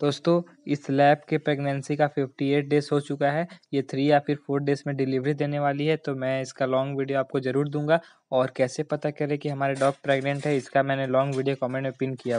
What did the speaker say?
दोस्तों इस लैब के प्रेगनेंसी का 58 डेज हो चुका है ये थ्री या फिर फोर डेज में डिलीवरी देने वाली है तो मैं इसका लॉन्ग वीडियो आपको ज़रूर दूंगा और कैसे पता करें कि हमारे डॉग प्रेग्नेंट है इसका मैंने लॉन्ग वीडियो कमेंट में पिन किया